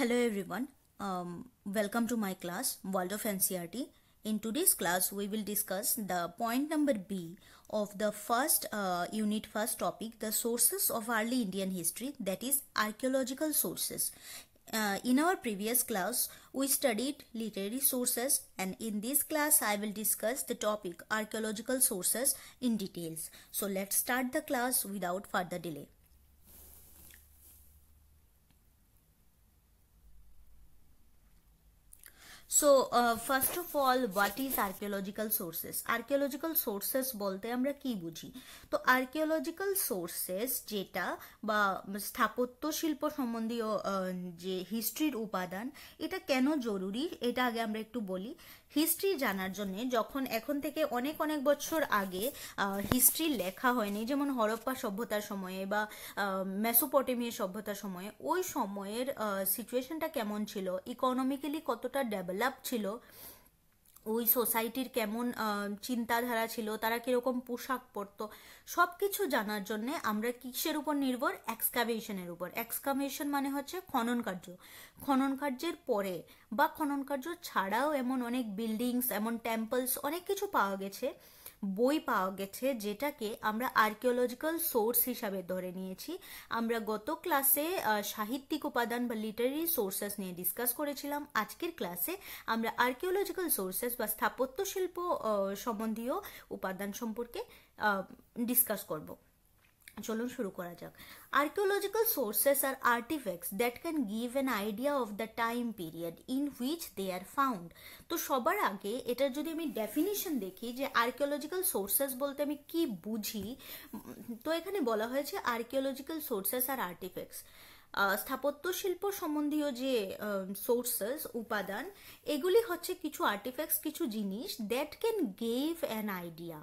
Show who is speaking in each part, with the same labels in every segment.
Speaker 1: Hello everyone, um, welcome to my class World of NCRT. In today's class, we will discuss the point number B of the first uh, unit first topic, the sources of early Indian history that is archaeological sources. Uh, in our previous class, we studied literary sources and in this class, I will discuss the topic archaeological sources in details. So let's start the class without further delay. So first of all what is archaeological sources archaeological sources বলতে আমরা কি বুঝি তো archaeological sources যেটা বা স্থাপত্য শিল্প সম্বন্ধীয় যে হিস্ট্রির উপাদান এটা কেন জরুরি এটা আগে আমরা একটু বলি হিস্ট্রি জানার জন্য যখন এখন থেকে অনেক অনেক বছর আগে হিস্ট্রি লেখা হয়নি যেমন হরপ্পা সভ্যতার সময়ে বা মেসোপটেমিয়া সভ্যতার সময়ে ওই সময়ের সিচুয়েশনটা কেমন ছিল ইকোনমিক্যালি কতটা ডেভেলপ ছিল ওই সোসাইটির কেমন চিন্তাধারা ছিল তারা কিরকম পোশাক পরতো সব কিছু জানার জন্যে আমরা কিসের উপর নির্ভর এক্সকাভেশনের উপর এক্সকাভেশন মানে হচ্ছে খনন কার্য খনন কার্যের পরে বা খনন কার্য ছাড়াও এমন অনেক বিল্ডিংস এমন টেম্পলস অনেক কিছু পাওয়া গেছে বই পাওয়া গেছে যেটাকে আমরা আর্কিওলজিক্যাল সোর্স হিসাবে ধরে নিয়েছি আমরা গত ক্লাসে সাহিত্যিক উপাদান বা লিটারি সোর্সেস নিয়ে ডিসকাস করেছিলাম আজকের ক্লাসে আমরা আর্কিওলজিক্যাল সোর্সেস বা স্থাপত্য শিল্প সম্বন্ধীয় উপাদান সম্পর্কে ডিসকাস করবো চলুন শুরু করা যাক archaeological sources are artefacts that can give an idea of the time period in which they are found তো সবার আগে এটার যদি আমি ডেফিনিশন দেখি যে আর্কিওলজিক্যাল সোর্সেস বলতে আমি কি বুঝি তো এখানে বলা হয়েছে আর্কিওলজিক্যাল সোর্সেস আর আর্টিফ্যাক্টস স্থাপত্য শিল্প সম্বন্ধীয় যে সোর্সেস উপাদান এগুলি হচ্ছে কিছু আর্টিফ্যাক্টস কিছু জিনিস that can gave an idea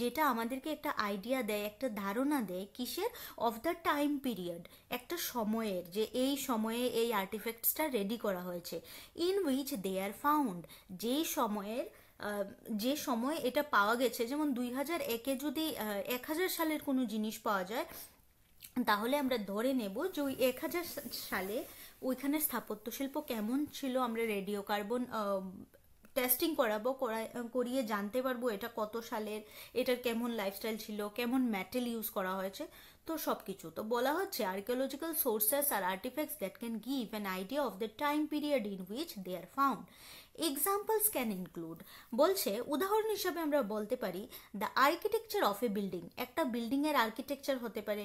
Speaker 1: যেটা আমাদেরকে একটা আইডিয়া দেয় একটা ধারণা দেয় কিসের অফ দ্য টাইম পিরিয়ড একটা সময়ের যে এই সময়ে এই আর্টিফ্যাক্টসটা রেডি করা হয়েছে in which they are found যেই সময়ের যে সময় এটা পাওয়া গেছে যেমন দুই হাজার একে যদি এক হাজার সালের কোনো জিনিস পাওয়া যায় তাহলে আমরা ধরে নেব যে ওই এক হাজার সালে ওইখানে স্থাপত্যশিল্প কেমন ছিল আমরা রেডিও কার্বন টেস্টিং করাবো করিয়ে জানতে পারবো এটা কত সালের এটার কেমন লাইফস্টাইল ছিল কেমন ম্যাটেল ইউজ করা হয়েছে তো সব কিছু তো বলা হচ্ছে archaeological sources are artefacts that can give an idea of the time period in which they are found examples can include বলছে উদাহরণ হিসাবে আমরা বলতে পারি the architecture of a building একটা বিল্ডিংয়ের আর্কিটেকচার হতে পারে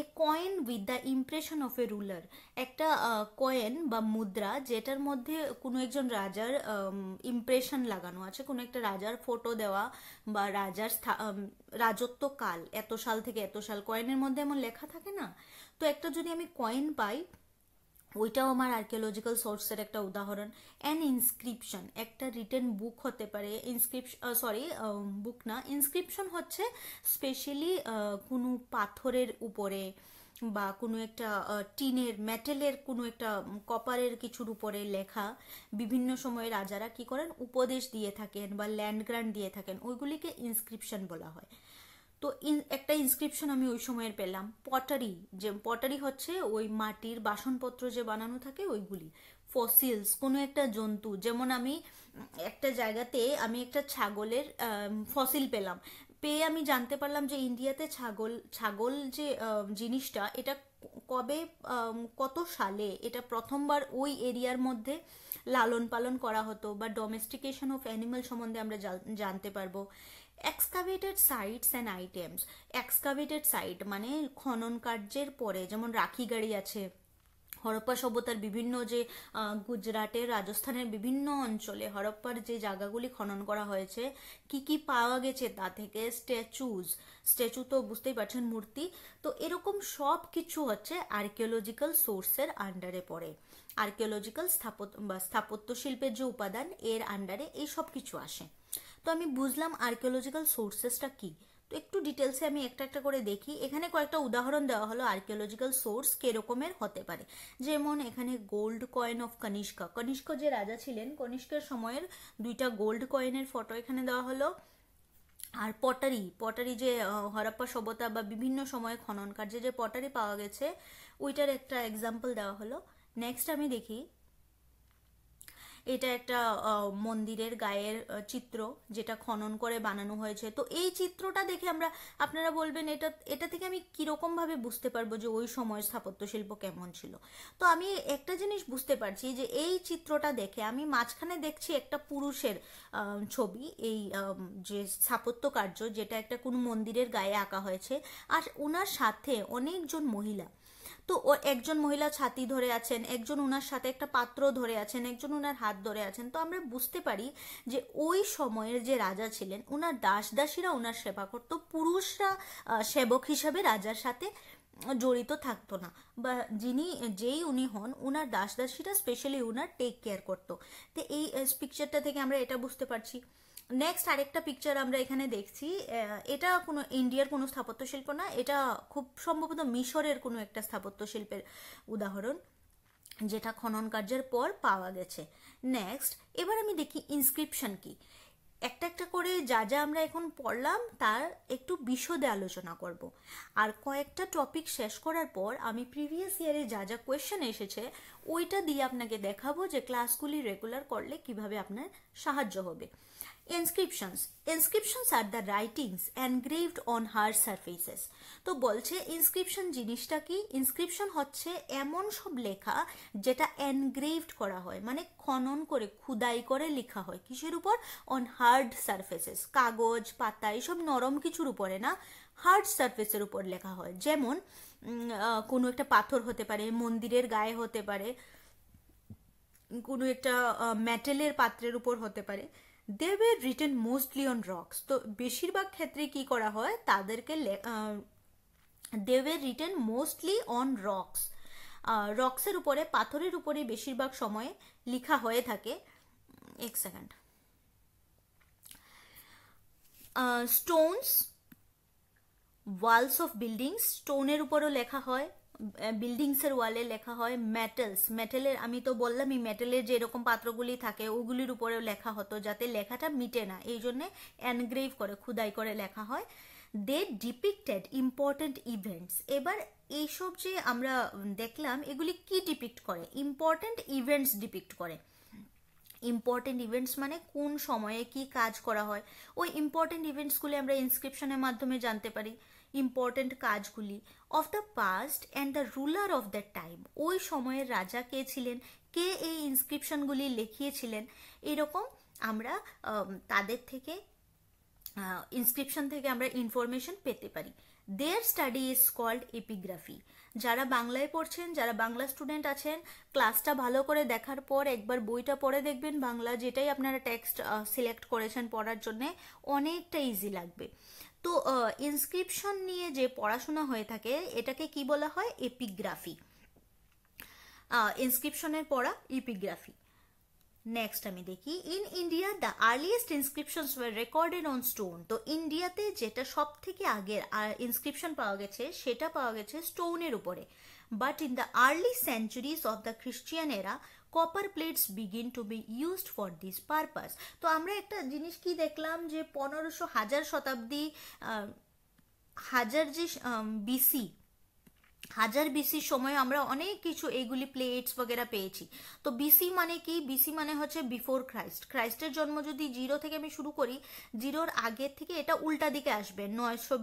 Speaker 1: a coin with the impression of a ruler একটা কয়েন বা মুদ্রা যেটার মধ্যে কোনো একজন রাজার ইমপ্রেশন লাগানো আছে কোনো একটা রাজার ফটো দেওয়া বা রাজার রাজত্বকাল এত সাল থেকে এত সাল কয়েনের মধ্যে এমন লেখা থাকে না তো একটা যদি আমি কয়েন পাই ওইটাও আমার আর্কিওলজিক্যাল সোর্সের একটা উদাহরণ অ্যান ইনস্ক্রিপশন একটা রিটেন বুক হতে পারে ইনস্ক্রিপশন সরি বুক না ইনস্ক্রিপশন হচ্ছে স্পেশালি কোনো পাথরের উপরে বা কোনো একটা টিনের মেটেলের কোনো একটা কপারের কিছুর উপরে লেখা বিভিন্ন সময়ে রাজারা কি করেন উপদেশ দিয়ে থাকেন বা ল্যান্ড গ্রান্ট দিয়ে থাকেন ওইগুলিকে ইনস্ক্রিপশন বলা হয় তো একটা ইনস্ক্রিপশন আমি ওই সময়ের পেলাম পটারি যে পটারি হচ্ছে ওই মাটির বাসনপত্র যে বানানো থাকে ওইগুলি ফসিলস কোনো একটা জন্তু যেমন আমি একটা জায়গাতে আমি একটা ছাগলের ফসিল পেলাম পেয়ে আমি জানতে পারলাম যে ইন্ডিয়াতে ছাগল ছাগল যে জিনিসটা এটা কবে কত সালে এটা প্রথমবার ওই এরিয়ার মধ্যে লালন পালন করা হতো বা ডোমেস্টিকেশন অফ অ্যানিমাল সম্বন্ধে আমরা জানতে পারবো excavated sites and items excavated site মানে খনন কার্যের পরে যেমন রাখি গাড়ি আছে হরপ্পা সভ্যতার বিভিন্ন যে গুজরাটের রাজস্থানের বিভিন্ন অঞ্চলে হরপ্পার যে জায়গাগুলি খনন করা হয়েছে কি কি পাওয়া গেছে তা থেকে স্ট্যাচুজ স্ট্যাচু তো বুঝতেই পারছেন মূর্তি তো এরকম সব কিছু হচ্ছে আর্কিওলজিক্যাল সোর্সের আন্ডারে পড়ে আর্কিওলজিক্যাল স্থাপত্য বা স্থাপত্য শিল্পের যে উপাদান এর আন্ডারে এই সব কিছু আসে তো আমি বুঝলাম আর্কিওলজিক্যাল সোর্সেসটা কী তো একটু ডিটেলসে আমি একটা একটা করে দেখি এখানে কয়েকটা উদাহরণ দেওয়া হলো আর্কিওলজিক্যাল সোর্স কেরকমের হতে পারে যেমন এখানে gold coin of Kanishka Kanishka যে রাজা ছিলেন কনিষ্কের সময়ের দুইটা গোল্ড কয়েনের ফটো এখানে দেওয়া হলো আর পটারি পটারি যে হরপ্পা সভ্যতা বা বিভিন্ন সময়ে খনন কার্যে যে পটারি পাওয়া গেছে ওইটার একটা এক্সাম্পল দেওয়া হলো নেক্সট আমি দেখি এটা একটা মন্দিরের গায়ের চিত্র যেটা খনন করে বানানো হয়েছে তো এই চিত্রটা দেখে আমরা আপনারা বলবেন এটা এটা থেকে আমি কীরকমভাবে বুঝতে পারবো যে ওই সময় স্থাপত্যশিল্প কেমন ছিল তো আমি একটা জিনিস বুঝতে পারছি যে এই চিত্রটা দেখে আমি মাঝখানে দেখছি একটা পুরুষের ছবি এই যে স্থাপত্য কার্য যেটা একটা কোনো মন্দিরের গায়ে আঁকা হয়েছে আর ওনার সাথে অনেকজন মহিলা তো ও একজন মহিলা ছাতি ধরে আছেন একজন ওনার সাথে একটা পাত্র ধরে আছেন একজন ওনার হাত ধরে আছেন তো আমরা বুঝতে পারি যে ওই সময়ের যে রাজা ছিলেন ওনার দাস দাসীরা ওনার সেবা করত পুরুষরা সেবক হিসাবে রাজার সাথে জড়িত থাকতো না বা যিনি যেই উনি হন ওনার দাস দাসীরা স্পেশালি ওনার টেক কেয়ার করতো তো এই পিকচারটা থেকে আমরা এটা বুঝতে পারছি নেক্সট আরেকটা পিকচার আমরা এখানে দেখছি এটা কোনো ইন্ডিয়ার কোনো স্থাপত্যশিল্প না এটা খুব সম্ভবত মিশরের কোনো একটা স্থাপত্যশিল্পের উদাহরণ যেটা খনন কার্যের পর পাওয়া গেছে নেক্সট এবার আমি দেখি ইনস্ক্রিপশন কি একটা একটা করে যা যা আমরা এখন পড়লাম তার একটু বিশদে আলোচনা করব আর কয়েকটা টপিক শেষ করার পর আমি প্রিভিয়াস ইয়ারে যা যা কোয়েশ্চেন এসেছে ওইটা দিয়ে আপনাকে দেখাবো যে ক্লাসগুলি রেগুলার করলে কিভাবে আপনার সাহায্য হবে inscriptions inscriptions are the writings engraved on hard surfaces তো বলছে ইনস্ক্রিপশন জিনিসটা কি ইনস্ক্রিপশন হচ্ছে এমন সব লেখা যেটা এনগ্রেভড করা হয় মানে খনন করে খুদাই করে লেখা হয় কিসের উপর অন হার্ড সারফেসেস কাগজ পাতা এসব নরম কিছুর উপরে না হার্ড সারফেসের উপর লেখা হয় যেমন কোনো একটা পাথর হতে পারে মন্দিরের গায়ে হতে পারে কোনো একটা মেটেলের পাত্রের উপর হতে পারে they were written mostly on rocks তো বেশিরভাগ ক্ষেত্রে কি করা হয় তাদেরকে they were written mostly on rocks রক্সের উপরে পাথরের উপরে বেশিরভাগ সময়ে লেখা হয়ে থাকে এক second stones walls of buildings স্টোনের উপরও লেখা হয় বিল্ডিংসের ওয়ালে লেখা হয় মেটেলস মেটেলের আমি তো বললামই মেটেলের যে এরকম পাত্রগুলি থাকে ওগুলির উপরেও লেখা হতো যাতে লেখাটা মিটে না এই জন্যে অ্যানগ্রেভ করে খুদাই করে লেখা হয় দে ডিপিক্টেড ইম্পর্টেন্ট ইভেন্টস এবার এইসব যে আমরা দেখলাম এগুলি কি ডিপিক্ট করে ইম্পর্ট্যান্ট ইভেন্টস ডিপিক্ট করে ইম্পর্টেন্ট ইভেন্টস মানে কোন সময়ে কি কাজ করা হয় ওই ইম্পর্টেন্ট ইভেন্টসগুলি আমরা ইনস্ক্রিপশনের মাধ্যমে জানতে পারি ইম্পর্টেন্ট কাজগুলি of the past and the ruler of the time ওই সময়ের রাজা কে ছিলেন কে এই ইনস্ক্রিপশনগুলি লিখিয়েছিলেন এরকম আমরা তাদের থেকে ইনস্ক্রিপশন থেকে আমরা ইনফরমেশন পেতে পারি their study is called epigraphy যারা বাংলায় পড়ছেন যারা বাংলা স্টুডেন্ট আছেন ক্লাসটা ভালো করে দেখার পর একবার বইটা পড়ে দেখবেন বাংলা যেটাই আপনারা টেক্সট সিলেক্ট করেছেন পড়ার জন্যে অনেকটা ইজি লাগবে তো ইনস্ক্রিপশন নিয়ে যে পড়াশোনা হয়ে থাকে এটাকে কি বলা হয় এপিগ্রাফি ইনস্ক্রিপশনের পড়া ইপিগ্রাফি নেক্সট আমি দেখি in India the earliest inscriptions recorded on stone তো ইন্ডিয়াতে যেটা সব থেকে আগের ইনস্ক্রিপশন পাওয়া গেছে সেটা পাওয়া গেছে স্টোনের উপরে but in the early centuries of the Christian era copper plates begin to be used for this purpose তো আমরা একটা জিনিস কি দেখলাম যে পনেরোশো হাজার শতাব্দী হাজার যে বিসি হাজার বিসির সময় আমরা অনেক কিছু এইগুলি প্লেটস বগেরা পেয়েছি তো বিসি মানে কি বিসি মানে হচ্ছে বিফোর ক্রাইস্ট ক্রাইস্টের জন্ম যদি জিরো থেকে আমি শুরু করি জিরোর আগের থেকে এটা উল্টা দিকে আসবে নয়শো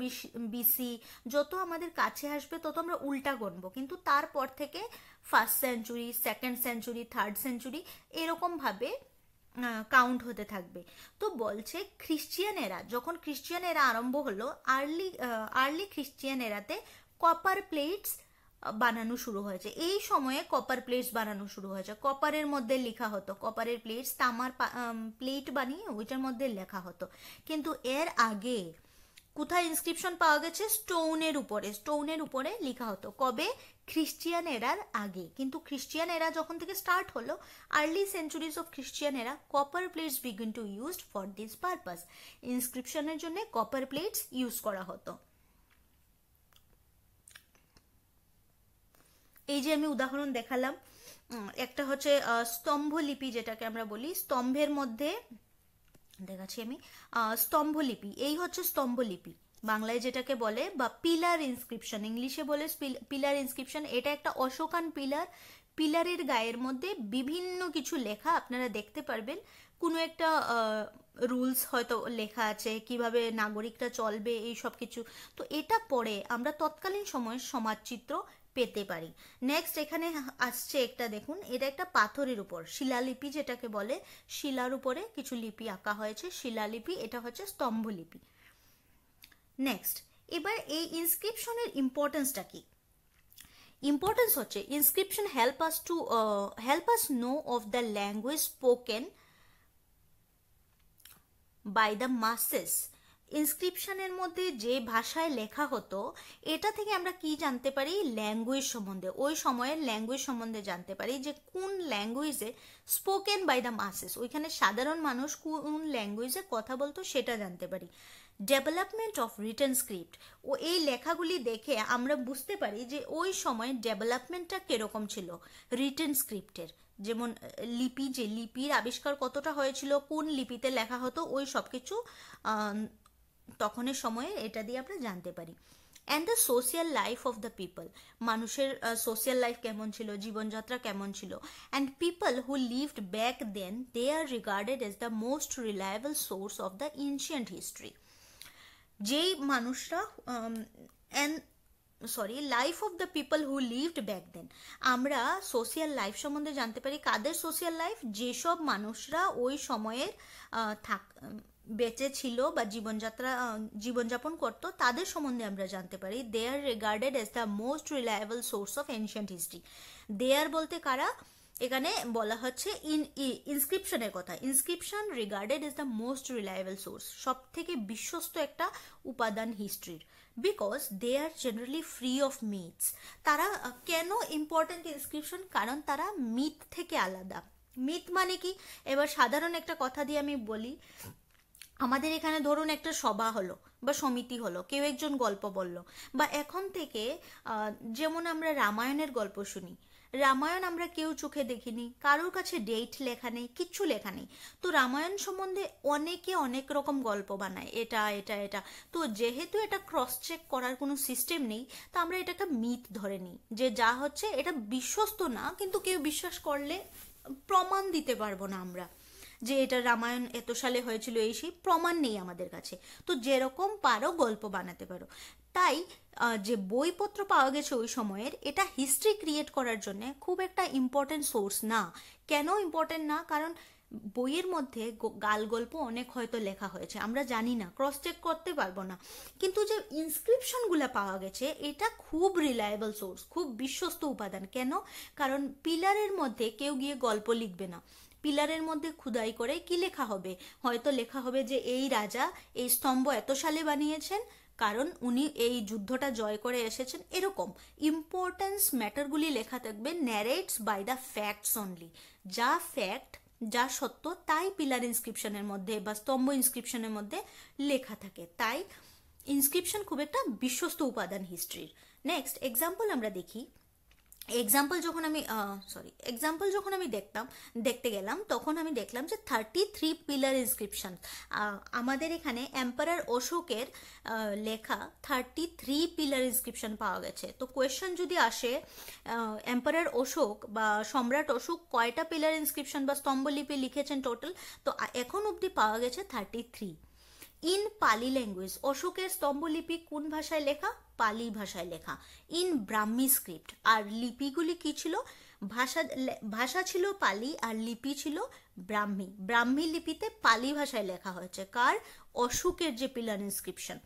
Speaker 1: বিসি যত আমাদের কাছে আসবে তত আমরা উল্টা গণব কিন্তু তারপর থেকে first century second century third century এরকমভাবে কাউন্ট হতে থাকবে তো বলছে খ্রিশ্চিয়ান এরা যখন খ্রিশ্চিয়ান এরা আরম্ভ হলো আর্লি আর্লি খ্রিশ্চিয়ান এরাতে কপার প্লেটস বানানো শুরু হয়েছে এই সময়ে কপার প্লেটস বানানো শুরু হয়েছে কপারের মধ্যে লেখা হতো কপারের প্লেটস তামার প্লেট বানিয়ে ওইটার মধ্যে লেখা হতো কিন্তু এর আগে কোথায় ইনস্ক্রিপশন পাওয়া গেছে স্টোনের উপরে স্টোনের উপরে লেখা হতো কবে খ্রিস্টিয়ান এরার আগে কিন্তু খ্রিস্টিয়ান এরা যখন থেকে স্টার্ট হলো early centuries of Christian era copper plates begin to use for this purpose ইনস্ক্রিপশনের জন্য কপার প্লেটস ইউজ করা হতো এই যে আমি উদাহরণ দেখালাম একটা হচ্ছে স্তম্ভলিপি যেটাকে আমরা বলি স্তম্ভের মধ্যে দেখাচ্ছি আমি স্তম্ভলিপি এই হচ্ছে স্তম্ভলিপি বাংলায় যেটাকে বলে বা পিলার ইনস্ক্রিপশন ইংলিশে বলে পিলার ইনস্ক্রিপশন এটা একটা অশোকান পিলার পিলারের গায়ের মধ্যে বিভিন্ন কিছু লেখা আপনারা দেখতে পারবেন কোনো একটা রুলস হয়তো লেখা আছে কিভাবে নাগরিকরা চলবে এই সব কিছু তো এটা পরে আমরা তৎকালীন সময়ে সমাজচিত্র পেতে পারি নেক্সট এখানে আসছে একটা দেখুন এটা একটা পাথরের উপর শিলালিপি যেটাকে বলে শিলার উপরে কিছু লিপি আঁকা হয়েছে শিলালিপি এটা হচ্ছে স্তম্ভলিপি নেক্সট এবার এই ইনস্ক্রিপশনের ইম্পর্টেন্সটা কি ইম্পর্টেন্স হচ্ছে inscription help us to help us know of the language spoken by the masses ইনস্ক্রিপশনের মধ্যে যে ভাষায় লেখা হতো এটা থেকে আমরা কি জানতে পারি ল্যাঙ্গুয়েজ সম্বন্ধে ওই সময়ের ল্যাঙ্গুয়েজ সম্বন্ধে জানতে পারি যে কোন ল্যাঙ্গুয়েজে স্পোকেন বাই দ্য মাসেস ওইখানে সাধারণ মানুষ কোন ল্যাঙ্গুয়েজে কথা বলতো সেটা জানতে পারি ডেভেলপমেন্ট অফ রিটার্ন স্ক্রিপ্ট ও এই লেখাগুলি দেখে আমরা বুঝতে পারি যে ওই সময় ডেভেলপমেন্টটা কীরকম ছিল রিটার্ন স্ক্রিপ্টের যেমন লিপি যে লিপির আবিষ্কার কতটা হয়েছিল কোন লিপিতে লেখা হতো ওই সব কিছু তখনের সময়ে এটা দিয়ে আমরা জানতে পারি and the social life of the people মানুষের সোশিয়াল লাইফ কেমন ছিল জীবনযাত্রা কেমন ছিল and people who lived back then they are regarded as the most reliable source of the ancient history যেই মানুষরা and sorry life of the people who lived back then আমরা social life সম্বন্ধে জানতে পারি কাদের সোশিয়াল লাইফ যেসব মানুষরা ওই সময়ের থাক বেঁচে ছিল বা জীবনযাত্রা জীবনযাপন করতো তাদের সম্বন্ধে আমরা জানতে পারি they are regarded as the most reliable source of ancient history they are বলতে কারা এখানে বলা হচ্ছে ইন ইনস্ক্রিপশনের কথা inscription regarded is the most reliable source সব থেকে বিশ্বস্ত একটা উপাদান হিস্ট্রির because they are generally free of myths তারা কেন ইম্পর্ট্যান্ট ইনস্ক্রিপশন কারণ তারা মিথ থেকে আলাদা মিথ মানে কি এবার সাধারণ একটা কথা দিয়ে আমি বলি আমাদের এখানে ধরুন একটা সভা হলো বা সমিতি হলো কেউ একজন গল্প বলল বা এখন থেকে যেমন আমরা রামায়ণের গল্প শুনি রামায়ণ আমরা কেউ চোখে দেখিনি কারোর কাছে ডেট লেখা নেই কিচ্ছু লেখা নেই তো রামায়ণ সম্বন্ধে অনেকে অনেক রকম গল্প বানায় এটা এটা এটা তো যেহেতু এটা ক্রস চেক করার কোনো সিস্টেম নেই তা আমরা এটাকে মিথ ধরে নিই যে যা হচ্ছে এটা বিশ্বস্ত না কিন্তু কেউ বিশ্বাস করলে প্রমাণ দিতে পারবো না আমরা যে এটা রামায়ণ এত সালে হয়েছিল এই সেই প্রমাণ নেই আমাদের কাছে তো যেরকম পারো গল্প বানাতে পারো তাই যে বইপত্র পাওয়া গেছে ওই সময়ের এটা হিস্ট্রি ক্রিয়েট করার জন্য খুব একটা ইম্পর্টেন্ট সোর্স না কেন ইম্পর্টেন্ট না কারণ বইয়ের মধ্যে গাল গল্প অনেক হয়তো লেখা হয়েছে আমরা জানি না ক্রস চেক করতে পারবো না কিন্তু যে ইনস্ক্রিপশনগুলো পাওয়া গেছে এটা খুব রিলায়েবল সোর্স খুব বিশ্বস্ত উপাদান কেন কারণ পিলারের মধ্যে কেউ গিয়ে গল্প লিখবে না পিলারের মধ্যে খুদাই করে কি লেখা হবে হয়তো লেখা হবে যে এই রাজা এই স্তম্ভ এত সালে বানিয়েছেন কারণ উনি এই যুদ্ধটা জয় করে এসেছেন এরকম ইম্পর্টেন্স ম্যাটারগুলি লেখা থাকবে narrates by the facts only যা ফ্যাক্ট যা সত্য তাই পিলার ইনস্ক্রিপশনের মধ্যে বা স্তম্ভ ইনস্ক্রিপশনের মধ্যে লেখা থাকে তাই ইনস্ক্রিপশন খুব একটা বিশ্বস্ত উপাদান হিস্ট্রির নেক্সট এক্সাম্পল আমরা দেখি এক্সাম্পল যখন আমি সরি এক্সাম্পল যখন আমি দেখতাম দেখতে গেলাম তখন আমি দেখলাম যে থার্টি থ্রি পিলার ইনস্ক্রিপশন আমাদের এখানে এম্পারার অশোকের লেখা থার্টি থ্রি পিলার ইনস্ক্রিপশন পাওয়া গেছে তো কোয়েশ্চন যদি আসে এম্পারার অশোক বা সম্রাট অশোক কয়টা পিলার ইনস্ক্রিপশন বা স্তম্ভলিপি লিখেছেন টোটাল তো এখন অবধি পাওয়া গেছে thirty three in Pali language অশোকের স্তম্ভলিপি কোন ভাষায় লেখা পালি ভাষায় লেখা ইন ব্রাহ্মী স্ক্রিপ্ট আর লিপিগুলি কি ছিল ভাষা ভাষা ছিল পালি আর লিপি ছিল ব্রাহ্মী ব্রাহ্মী লিপিতে পালি ভাষায় লেখা হয়েছে কার অশোকের যে পিলার ইনস্ক্রিপশন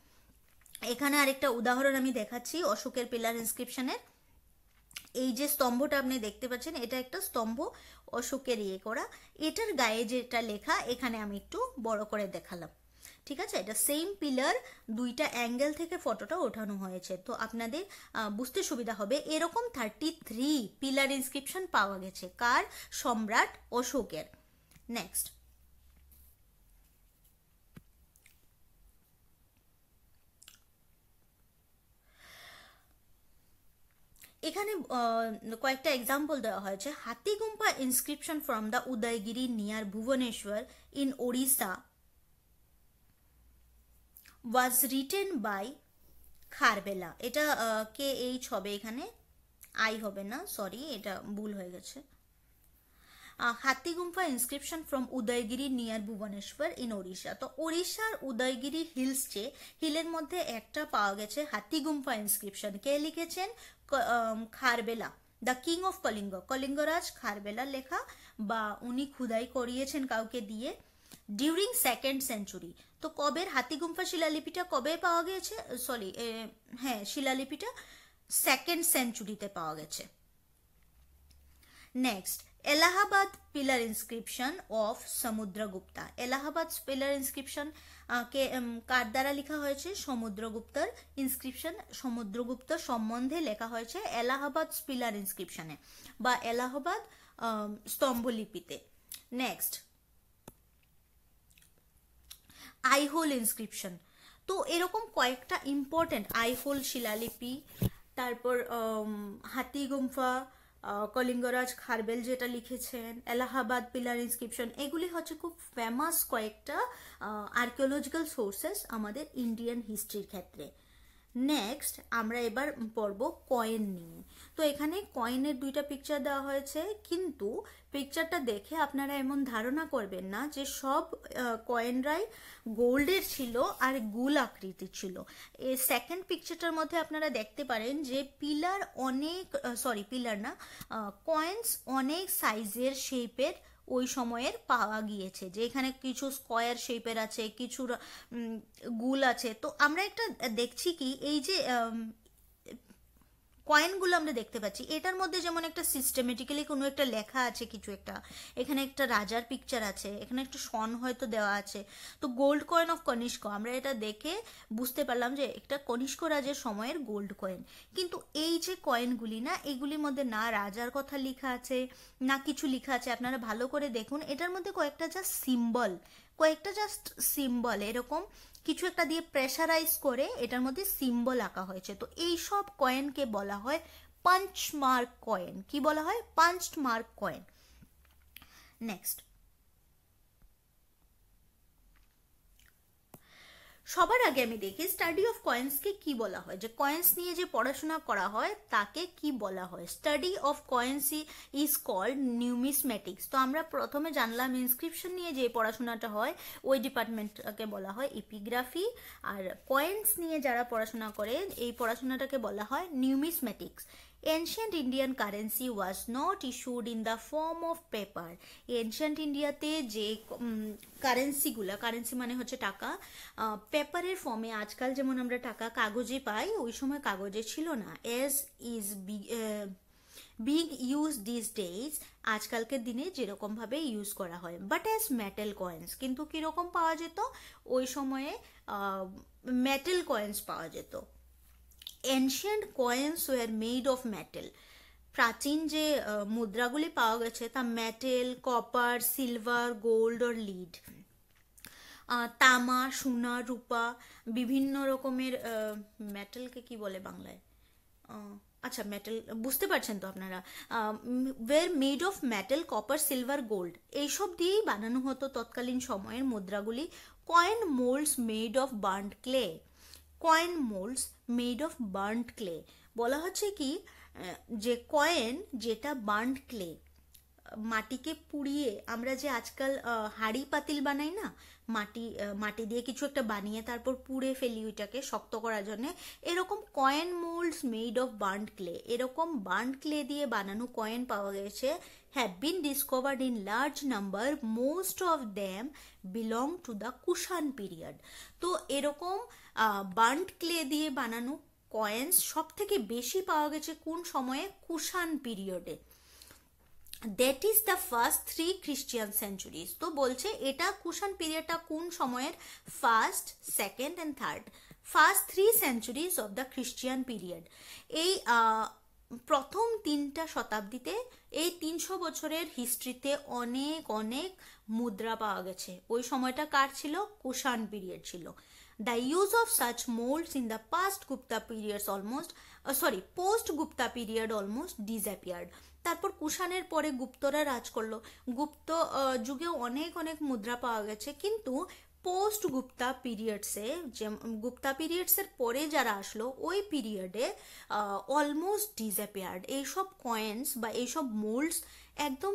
Speaker 1: এখানে আরেকটা উদাহরণ আমি দেখাচ্ছি অশোকের পিলার ইনস্ক্রিপশনের এই যে স্তম্ভটা আপনি দেখতে পাচ্ছেন এটা একটা স্তম্ভ অশোকের ইয়ে করা এটার গায়ে যেটা লেখা এখানে আমি একটু বড় করে দেখালাম ঠিক আছে এটা সেম পিলার দুইটা অ্যাঙ্গেল থেকে ফটোটা ওঠানো হয়েছে তো আপনাদের বুঝতে সুবিধা হবে এরকম থার্টি থ্রি পিলার ইনস্ক্রিপশন পাওয়া গেছে কার সম্রাট অশোকের নেক্সট এখানে কয়েকটা এক্সাম্পল দেওয়া হয়েছে Hathigumpha inscription from the Udayagiri near Bhubaneswar in Odisha was written by Kharavela এটা কে এইচ হবে এখানে আই হবে না সরি এটা ভুল হয়ে গেছে হাতি গুম্ফা inscription from Udayagiri near Bhubaneswar in Odisha তো ওড়িশার উদয়গিরি হিলস যে হিলের মধ্যে একটা পাওয়া গেছে হাতি গুম্ফা ইনস্ক্রিপশন কে লিখেছেন Kharavela the king of Kalinga কলিঙ্গরাজ খারবেলা লেখা বা উনি খুদাই করিয়েছেন কাউকে দিয়ে ডিউরিং সেকেন্ড সেঞ্চুরি তো কবের গুম্ফা শিলালিপিটা কবে পাওয়া গিয়েছে সরি হ্যাঁ শিলালিপিটা সেকেন্ড সেঞ্চুরিতে পাওয়া গেছে next Allahabad pillar inscription of Samudragupta Allahabad pillar inscription কে কার দ্বারা লেখা হয়েছে সমুদ্রগুপ্তার ইনস্ক্রিপশন সমুদ্রগুপ্ত সম্বন্ধে লেখা হয়েছে এলাহাবাদ পিলার ইনস্ক্রিপশনে বা এলাহাবাদ স্তম্ভলিপিতে নেক্সট আইহোল ইনস্ক্রিপশন তো এরকম কয়েকটা ইম্পর্টেন্ট আইহোল শিলালিপি তারপর হাতি গুম্ফা কলিঙ্গরাজ খারবেল যেটা লিখেছেন এলাহাবাদ পিলার ইনস্ক্রিপশন এগুলি হচ্ছে খুব ফেমাস কয়েকটা আর্কিওলজিক্যাল সোর্সেস আমাদের ইন্ডিয়ান হিস্ট্রির ক্ষেত্রে নেক্সট আমরা এবার পড়ব কয়েন নিয়ে তো এখানে কয়েনের দুইটা পিকচার দেওয়া হয়েছে কিন্তু পিকচারটা দেখে আপনারা এমন ধারণা করবেন না যে সব কয়েনরাই গোল্ডের ছিল আর গোল আকৃতির ছিল এই সেকেন্ড পিকচারটার মধ্যে আপনারা দেখতে পারেন যে পিলার অনেক সরি পিলার না কয়েন্স অনেক সাইজের শেপের ওই সময়ের পাওয়া গিয়েছে যে এখানে কিছু স্কয়ার শেপের আছে কিছু গুল আছে তো আমরা একটা দেখছি কি এই যে কয়েনগুলো আমরা দেখতে পাচ্ছি এটার মধ্যে যেমন একটা সিস্টেমেটিক্যালি কোনো একটা লেখা আছে কিছু একটা এখানে একটা রাজার পিকচার আছে এখানে একটা সন হয়তো দেওয়া আছে তো গোল্ড কয়েন অফ কনিষ্ক আমরা এটা দেখে বুঝতে পারলাম যে একটা কনিষ্ক রাজের সময়ের গোল্ড কয়েন কিন্তু এই যে কয়েনগুলি না এগুলির মধ্যে না রাজার কথা লেখা আছে না কিছু লেখা আছে আপনারা ভালো করে দেখুন এটার মধ্যে কয়েকটা যা সিম্বল কয়েকটা জাস্ট সিম্বল এরকম কিছু একটা দিয়ে প্রেশারাইজ করে এটার মধ্যে সিম্বল আঁকা হয়েছে তো এই সব কয়েনকে বলা হয় পাঞ্চ মার্ক কয়েন কি বলা হয় পাঞ্চ মার্ক কয়েন নেক্সট সবার আগে আমি দেখি স্টাডি অফ কয়েন্সকে কি বলা হয় যে কয়েন্স নিয়ে যে পড়াশোনা করা হয় তাকে কি বলা হয় study of coins is called numismatics তো আমরা প্রথমে জানলাম ইনস্ক্রিপশন নিয়ে যে পড়াশোনাটা হয় ওই ডিপার্টমেন্টটাকে বলা হয় এপিগ্রাফি আর কয়েন্স নিয়ে যারা পড়াশোনা করে এই পড়াশোনাটাকে বলা হয় numismatics ancient Indian currency was not issued in the form of paper ancient ইন্ডিয়াতে যে কারেন্সিগুলো কারেন্সি মানে হচ্ছে টাকা পেপারের ফর্মে আজকাল যেমন আমরা টাকা কাগজে পাই ওই সময় কাগজে ছিল না as is be being use this days আজকালকের দিনে যেরকমভাবে ইউজ করা হয় বাট অ্যাজ মেটাল কয়েন্স কিন্তু কীরকম পাওয়া যেত ওই সময়ে মেটেল কয়েন্স পাওয়া যেত ancient coins were made of metal প্রাচীন যে মুদ্রাগুলি পাওয়া গেছে তা metal copper silver gold or lead তামা সোনা রূপা বিভিন্ন রকমের মেটেলকে কি বলে বাংলায় আচ্ছা মেটেল বুঝতে পারছেন তো আপনারা were made of metal copper silver gold এইসব দিয়েই বানানো হতো তৎকালীন সময়ের মুদ্রাগুলি coin moulds made of burnt clay coin moulds made of burnt clay বলা হচ্ছে কি যে কয়েন যেটা বার্নড ক্লে মাটিকে পুড়িয়ে আমরা যে আজকাল হাড়ি পাতিল বানাই না মাটি মাটি দিয়ে কিছু একটা বানিয়ে তারপর পুড়ে ফেলি ওইটাকে শক্ত করার জন্য এরকম coin moulds made of burnt clay এরকম বার্নড ক্লে দিয়ে বানানো কয়েন পাওয়া গেছে have been discovered in large number most of them belong to the Kushan period তো এরকম বান্ড ক্লে দিয়ে বানানো কয়েন্স সব থেকে বেশি পাওয়া গেছে কোন সময়ে কুষাণ পিরিয়ডে that is the first three Christian centuries তো বলছে এটা কুষাণ পিরিয়ডটা কোন সময়ের first second and third first three centuries of the Christian period এই প্রথম তিনটা শতাব্দীতে এই তিনশো বছরের হিস্ট্রিতে অনেক অনেক মুদ্রা পাওয়া গেছে ওই সময়টা কার ছিল কুষাণ পিরিয়ড ছিল The use of such molds in the past Gupta periods almost, uh, sorry, post Gupta period almost disappeared. তারপর কুষাণের পরে গুপ্তরা রাজ করলো গুপ্ত যুগেও অনেক অনেক মুদ্রা পাওয়া গেছে কিন্তু পোস্ট গুপ্তা পিরিয়ডসে যে গুপ্তা পিরিয়ডসের পরে যারা আসলো ওই পিরিয়ডে অলমোস্ট ডিসঅ্যাপিয়ার্ড এইসব কয়েন্স বা এইসব মোল্ডস একদম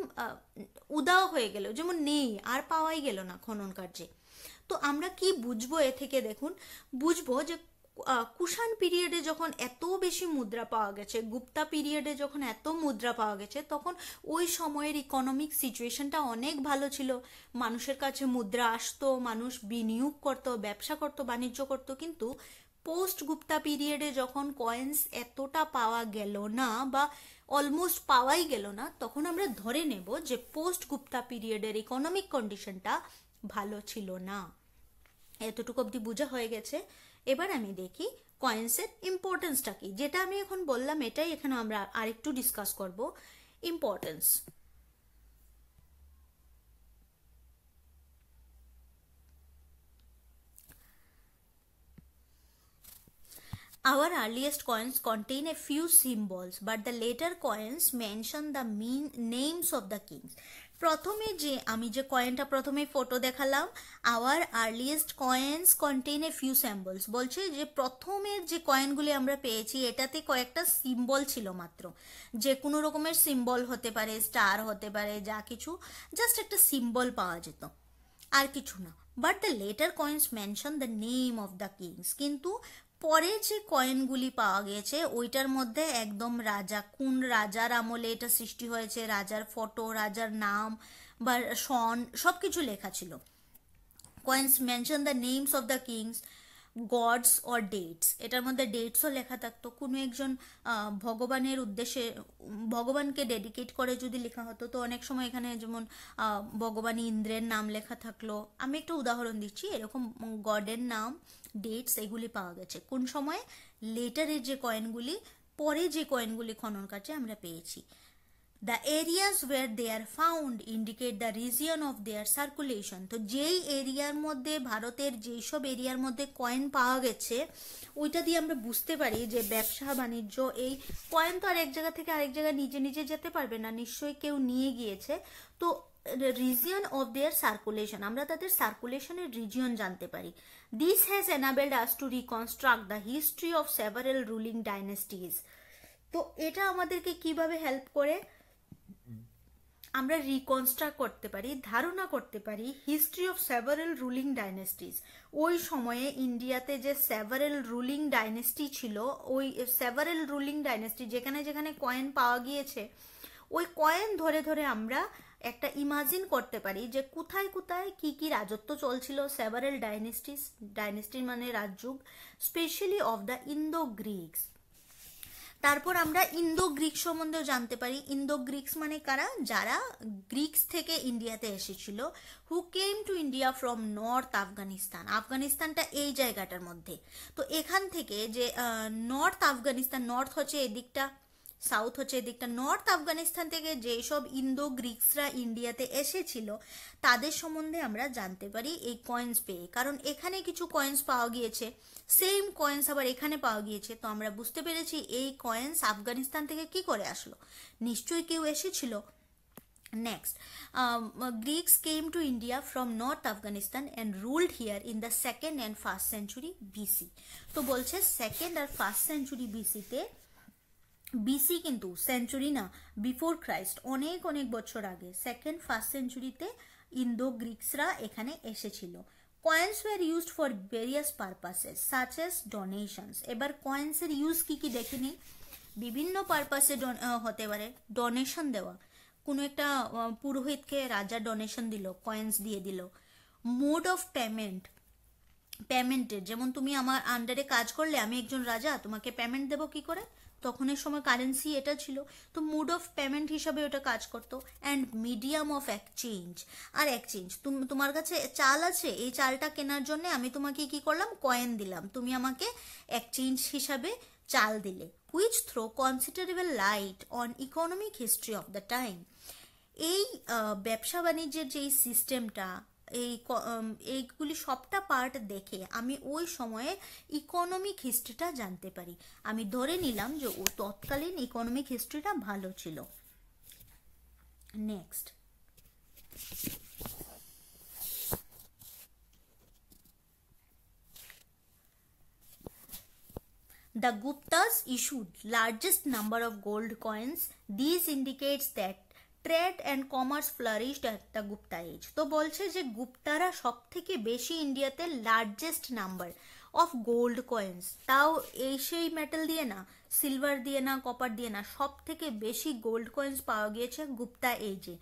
Speaker 1: উদাও হয়ে গেল যেমন নেই আর পাওয়াই গেল না খনন কার্যে তো আমরা কি বুঝবো এ থেকে দেখুন বুঝবো যে কুষাণ পিরিয়ডে যখন এত বেশি মুদ্রা পাওয়া গেছে গুপ্তা পিরিয়ডে যখন এত মুদ্রা পাওয়া গেছে তখন ওই সময়ের ইকোনমিক সিচুয়েশনটা অনেক ভালো ছিল মানুষের কাছে মুদ্রা আসতো মানুষ বিনিয়োগ করত ব্যবসা করত বাণিজ্য করত কিন্তু পোস্ট গুপ্তা পিরিয়ডে যখন কয়েন্স এতটা পাওয়া গেল না বা অলমোস্ট পাওয়াই গেল না তখন আমরা ধরে নেব যে পোস্ট গুপ্তা পিরিয়ডের ইকোনমিক কন্ডিশনটা ভালো ছিল না এতটুকু অবধি বোঝা হয়ে গেছে এবার আমি দেখি কয়েন্সের ইম্পর্টেন্সটা কি যেটা আমি এখন বললাম এটাই এখানে আমরা আরেকটু ডিসকাস করব importance Our earliest coins contain a few symbols, but the later coins mention the mean names of the kings. প্রথমে যে আমি যে কয়েনটা প্রথমে ফটো দেখালাম our earliest coins contain a few symbols বলছে যে প্রথমের যে কয়েনগুলি আমরা পেয়েছি এটাতে কয়েকটা সিম্বল ছিল মাত্র যে কোনো রকমের সিম্বল হতে পারে স্টার হতে পারে যা কিছু জাস্ট একটা সিম্বল পাওয়া যেত আর কিছু না but the later coins mention the name of the kings কিন্তু পরে যে কয়েনগুলি পাওয়া গেছে ওইটার মধ্যে একদম রাজা কোন রাজার আমলে এটা সৃষ্টি হয়েছে রাজার ফটো রাজার নাম বা সন সব কিছু লেখা ছিল coins mention the names of the kings gods or dates এটার মধ্যে ডেটসও লেখা থাকতো কোনো একজন ভগবানের উদ্দেশ্যে ভগবানকে ডেডিকেট করে যদি লেখা হতো তো অনেক সময় এখানে যেমন ভগবান ইন্দ্রের নাম লেখা থাকলো আমি একটা উদাহরণ দিচ্ছি এরকম গডের নাম ডেটস এগুলি পাওয়া গেছে কোন সময়ে লেটারের যে কয়েনগুলি পরে যে কয়েনগুলি খনন কাজে আমরা পেয়েছি the areas where they are found indicate the region of their circulation তো যেই এরিয়ার মধ্যে ভারতের যেই সব এরিয়ার মধ্যে কয়েন পাওয়া গেছে ওইটা দিয়ে আমরা বুঝতে পারি যে ব্যবসা বাণিজ্য এই কয়েন তো আর এক জায়গা থেকে আরেক জায়গায় নিজে নিজে যেতে পারবে না নিশ্চয়ই কেউ নিয়ে গিয়েছে তো রিজিয়ন অফ দেয়ার সার্কুলেশন আমরা তাদের সার্কুলেশনের রিজিয়ন জানতে পারি This has enabled us to reconstruct the history of several ruling dynasties. তো এটা আমাদেরকে কিভাবে হেল্প করে আমরা রিকনস্ট্রাক্ট করতে পারি ধারণা করতে পারি history of several ruling dynasties ওই সময়ে ইন্ডিয়াতে যে সেভারেল রুলিং ডাইনেস্টি ছিল ওই সেভারেল রুলিং ডাইনেস্টি যেখানে যেখানে কয়েন পাওয়া গিয়েছে ওই কয়েন ধরে ধরে আমরা একটা ইমাজিন করতে পারি যে কোথায় কোথায় কি কি রাজত্ব চলছিল সেভারেল ডাইনেস্টিস ডাইনেস্টি মানে রাজযুগ specially of the Indo Greeks তারপর আমরা ইন্দো গ্রিক সম্বন্ধেও জানতে পারি ইন্দো গ্রিক্স মানে কারা যারা গ্রিক্স থেকে ইন্ডিয়াতে এসেছিল who came to India from north Afghanistan আফগানিস্তানটা এই জায়গাটার মধ্যে তো এখান থেকে যে নর্থ আফগানিস্তান নর্থ হচ্ছে এদিকটা সাউথ হচ্ছে এদিকটা নর্থ আফগানিস্তান থেকে যেসব ইন্দো গ্রিক্সরা ইন্ডিয়াতে এসেছিল তাদের সম্বন্ধে আমরা জানতে পারি এই কয়েন্স পেয়ে কারণ এখানে কিছু কয়েন্স পাওয়া গিয়েছে সেম কয়েন্স আবার এখানে পাওয়া গিয়েছে তো আমরা বুঝতে পেরেছি এই কয়েন্স আফগানিস্তান থেকে কি করে আসলো নিশ্চয়ই কেউ এসেছিল next Greeks came to India from north Afghanistan and ruled here in the second and first century BC তো বলছে সেকেন্ড আর ফার্স্ট সেঞ্চুরি বিসিতে বিসি কিন্তু সেঞ্চুরি না বিফোর ক্রাইস্ট অনেক অনেক বছর আগে সেকেন্ড ফার্স্ট সেঞ্চুরিতে ইন্দো গ্রিক্সরা এখানে এসেছিল coins were use for various purposes such as donations এবার কয়েন্সের ইউজ কী কী দেখে নিই বিভিন্ন পারপাসে হতে পারে ডোনেশন দেওয়া কোনো একটা পুরোহিতকে রাজা ডোনেশন দিল কয়েন্স দিয়ে দিল মোড অফ পেমেন্ট পেমেন্টের যেমন তুমি আমার আন্ডারে কাজ করলে আমি একজন রাজা তোমাকে পেমেন্ট দেবো কি করে তখনের সময় কারেন্সি এটা ছিল তো মুড অফ পেমেন্ট হিসাবে ওটা কাজ করতো অ্যান্ড মিডিয়াম অফ এক্সচেঞ্জ আর এক্সচেঞ্জ তোমার কাছে চাল আছে এই চালটা কেনার জন্য আমি তোমাকে কি করলাম কয়েন দিলাম তুমি আমাকে এক্সচেঞ্জ হিসাবে চাল দিলে which throw considerable light on economic history of the time এই ব্যবসা বাণিজ্যের যে সিস্টেমটা এই এইগুলি সবটা পার্ট দেখে আমি ওই সময়ে ইকোনমিক হিস্ট্রিটা জানতে পারি আমি ধরে নিলাম যে ও তৎকালীন ইকোনমিক হিস্ট্রিটা ভালো ছিল next the Guptas issued largest number of gold coins this indicates that trade and commerce flourished একটা গুপ্তা এজ তো বলছে যে গুপ্তারা সব থেকে বেশি ইন্ডিয়াতে largest number of gold coins তাও এই সেই মেটাল দিয়ে না সিলভার দিয়ে না কপার দিয়ে না সব থেকে বেশি গোল্ড কয়েন্স পাওয়া গিয়েছে গুপ্তা এজে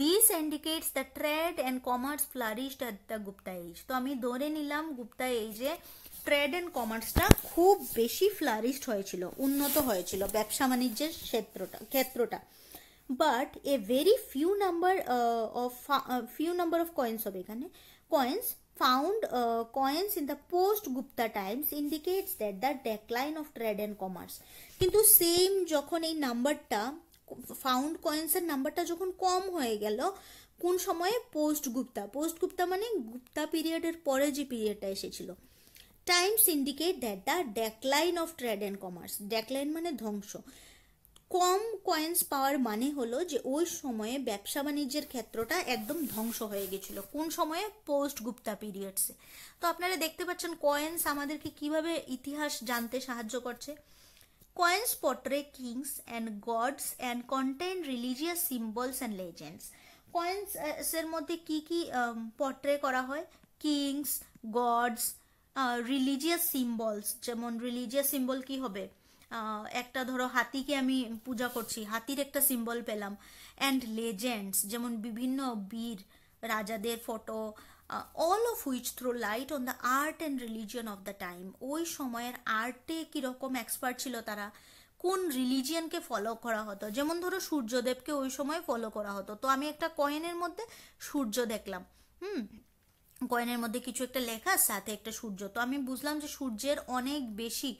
Speaker 1: this indicates the trade and commerce flourished at the Gupta age তো আমি ধরে নিলাম গুপ্তা এজে ট্রেড অ্যান্ড কমার্সটা খুব বেশি ফ্লারিস্ট হয়েছিল উন্নত হয়েছিল ব্যবসা বাণিজ্যের ক্ষেত্রটা ক্ষেত্রটা but a very few number of few number of coins হবে এখানে coins found coins in the post Gupta times indicates that the decline of trade and commerce কিন্তু সেম যখন এই নাম্বারটা ফাউন্ড কয়েন্সের নাম্বারটা যখন কম হয়ে গেল কোন সময়ে পোস্ট গুপ্তা পোস্ট গুপ্তা মানে গুপ্তা পিরিয়ডের পরে যে পিরিয়ডটা এসেছিল times indicate that the decline of trade and commerce decline মানে ধ্বংস কম কয়েন্স পাওয়ার মানে হলো যে ওই সময়ে ব্যবসা বাণিজ্যের ক্ষেত্রটা একদম ধ্বংস হয়ে গেছিল কোন সময়ে পোস্ট গুপ্তা পিরিয়ডসে তো আপনারা দেখতে পাচ্ছেন কয়েন্স আমাদেরকে কিভাবে ইতিহাস জানতে সাহায্য করছে coins portray kings and gods and content religious symbols and legends coins এর মধ্যে কি কি পট্রে um, করা হয় কিংস গডস রিলিজিয়াস সিম্বলস যেমন রিলিজিয়াস সিম্বল কি হবে একটা ধরো হাতিকে আমি পূজা করছি হাতির একটা সিম্বল পেলাম অ্যান্ড লেজেন্ডস যেমন বিভিন্ন বীর রাজাদের photo all of which throw light on the art and religion of the time ওই সময়ের আর্টে কীরকম এক্সপার্ট ছিল তারা কোন রিলিজিয়ানকে ফলো করা হতো যেমন ধরো সূর্যদেবকে ওই সময় ফলো করা হতো তো আমি একটা কয়েনের মধ্যে সূর্য দেখলাম হুম কয়েনের মধ্যে কিছু একটা লেখা সাথে একটা সূর্য তো আমি বুঝলাম যে সূর্যের অনেক বেশি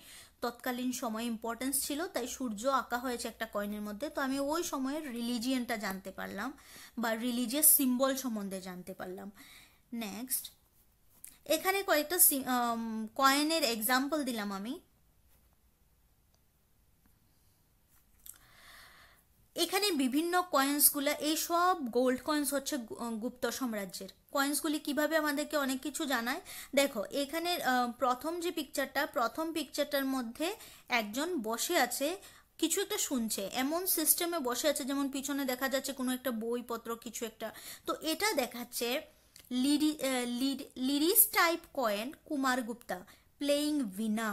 Speaker 1: তৎকালীন সময়ে ইম্পর্টেন্স ছিল তাই সূর্য আঁকা হয়েছে একটা কয়েনের মধ্যে তো আমি ওই সময়ের রিলিজিয়ানটা জানতে পারলাম বা রিলিজিয়াস সিম্বল সম্বন্ধে জানতে পারলাম নেক্সট এখানে কয়েকটা কয়েনের এক্সাম্পল দিলাম আমি এখানে বিভিন্ন কয়েন্সগুলো এই সব গোল্ড কয়েন্স হচ্ছে গুপ্ত সাম্রাজ্যের কয়েন্সগুলি কিভাবে আমাদেরকে অনেক কিছু জানায় দেখো এখানে প্রথম যে পিকচারটা প্রথম পিকচারটার মধ্যে একজন বসে আছে কিছু একটা শুনছে এমন সিস্টেমে বসে আছে যেমন পিছনে দেখা যাচ্ছে কোনো একটা বইপত্র কিছু একটা তো এটা দেখাচ্ছে লিডি লিড lyrist type coin Kumar Gupta playing veena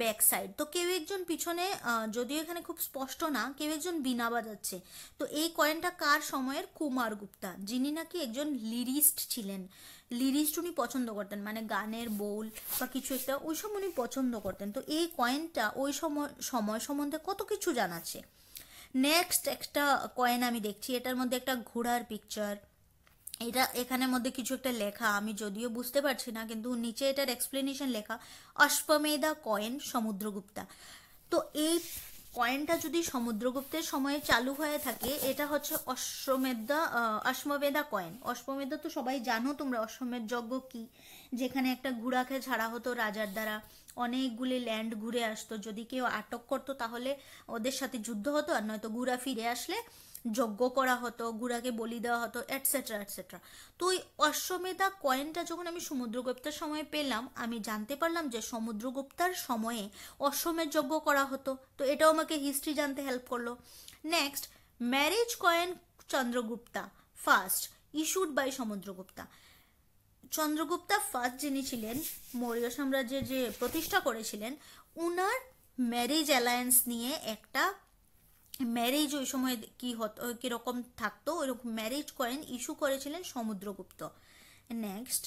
Speaker 1: back side তো কেউ একজন পিছনে যদিও এখানে খুব স্পষ্ট না কেউ একজন বিনা বাজাচ্ছে তো এই কয়েনটা কার সময়ের কুমার গুপ্তা যিনি নাকি একজন লিরিস্ট ছিলেন লিরিস্ট উনি পছন্দ করতেন মানে গানের বোল বা কিছু একটা ওই সব উনি পছন্দ করতেন তো এই কয়েনটা ওই সময় সময় সম্বন্ধে কত কিছু জানাচ্ছে নেক্সট একটা কয়েন আমি দেখছি এটার মধ্যে একটা ঘোড়ার পিকচার এটা এখানের মধ্যে কিছু একটা লেখা আমি যদিও বুঝতে পারছি না কিন্তু নিচে এটার এক্সপ্লেনেশন লেখা অশ্বমেধা কয়েন সমুদ্রগুপ্তা তো এই কয়েনটা যদি সমুদ্রগুপ্তের সময়ে চালু হয়ে থাকে এটা হচ্ছে অশ্বমেধা অশ্বমেধা কয়েন অশ্বমেধা তো সবাই জানো তোমরা অশ্বমেধ যজ্ঞ কি যেখানে একটা ঘোড়াকে ছাড়া হতো রাজার দ্বারা অনেকগুলি ল্যান্ড ঘুরে আসতো যদি কেউ আটক করতো তাহলে ওদের সাথে যুদ্ধ হতো আর নয়তো ঘুরা ফিরে আসলে যজ্ঞ করা হতো গুড়াকে বলি দেওয়া হতো অ্যাটসেট্রা অ্যাটসেট্রা তো ওই অশ্বমেধা কয়েনটা যখন আমি সমুদ্রগুপ্তের সময়ে পেলাম আমি জানতে পারলাম যে সমুদ্রগুপ্তার সময়ে অশ্বমেধ যজ্ঞ করা হতো তো এটাও আমাকে হিস্ট্রি জানতে হেল্প করলো next marriage coin Chandragupta first issued by Samudragupta Chandragupta first যিনি ছিলেন মৌর্য সাম্রাজ্যের যে প্রতিষ্ঠা করেছিলেন উনার ম্যারেজ অ্যালায়েন্স নিয়ে একটা ম্যারেজ ওই সময় কি হতো কীরকম থাকতো ওইরকম ম্যারেজ কয়েন ইস্যু করেছিলেন সমুদ্রগুপ্ত নেক্সট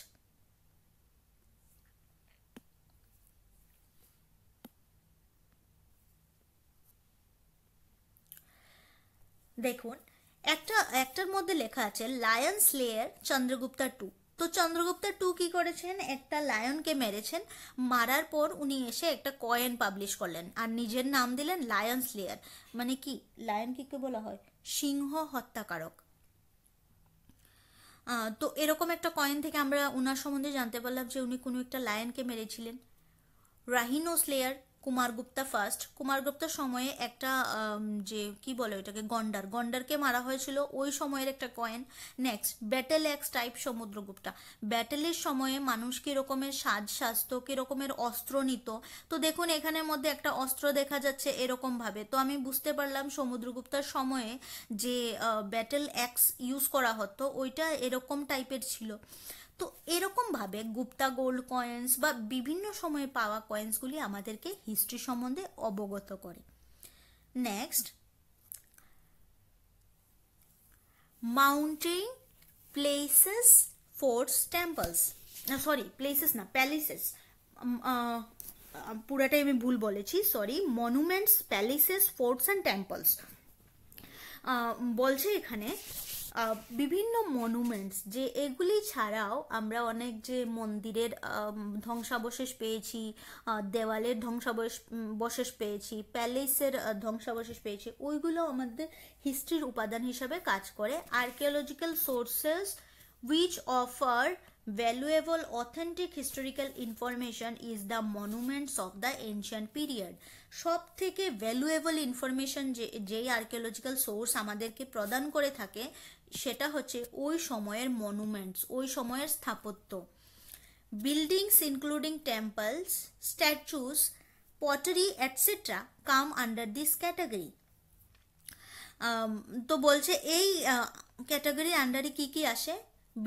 Speaker 1: দেখুন একটা একটার মধ্যে লেখা আছে লায়ন্স লেয়ার চন্দ্রগুপ্তা টু তো চন্দ্রগুপ্তা টু কি করেছেন একটা লায়নকে মেরেছেন মারার পর উনি এসে একটা কয়েন পাবলিশ করলেন আর নিজের নাম দিলেন লায়ন স্লেয়ার মানে কি লায়ন কে বলা হয় সিংহ হত্যাকারক তো এরকম একটা কয়েন থেকে আমরা ওনার সম্বন্ধে জানতে পারলাম যে উনি কোনো একটা লায়নকে মেরেছিলেন রাহিনো স্লেয়ার কুমারগুপ্তা ফার্স্ট কুমারগুপ্তার সময়ে একটা যে কি বলে ওইটাকে গন্ডার গন্ডারকে মারা হয়েছিল ওই সময়ের একটা coin next battle axe type Samudragupta ব্যাটেলের সময়ে মানুষ কীরকমের সাজ স্বাস্থ্য কীরকমের অস্ত্র নিত তো দেখুন এখানের মধ্যে একটা অস্ত্র দেখা যাচ্ছে এরকমভাবে তো আমি বুঝতে পারলাম সমুদ্রগুপ্তার সময়ে যে ব্যাটেল এক্স ইউজ করা হতো ওইটা এরকম টাইপের ছিল তো এরকমভাবে গুপ্তা গোল্ড কয়েন্স বা বিভিন্ন সময়ে পাওয়া কয়েন্সগুলি আমাদেরকে হিস্ট্রি সম্বন্ধে অবগত করে next mountain places forts temples sorry places না প্যালেসেস পুরাটাই আমি ভুল বলেছি sorry monuments palaces forts and temples বলছে এখানে বিভিন্ন মনুমেন্টস যে এগুলি ছাড়াও আমরা অনেক যে মন্দিরের ধ্বংসাবশেষ পেয়েছি দেওয়ালের ধ্বংসাবশেষ পেয়েছি প্যালেসের ধ্বংসাবশেষ পেয়েছি ওইগুলো আমাদের হিস্ট্রির উপাদান হিসাবে কাজ করে archaeological sources which offer valuable authentic historical information is the monuments of the ancient period সব থেকে ভ্যালুয়েবল ইনফরমেশন যে যেই আর্কিওলজিক্যাল সোর্স আমাদেরকে প্রদান করে থাকে সেটা হচ্ছে ওই সময়ের মনুমেন্টস ওই সময়ের স্থাপত্য buildings including temples statues pottery etcetera come under this category তো বলছে এই ক্যাটাগরির আন্ডারে কি কি আসে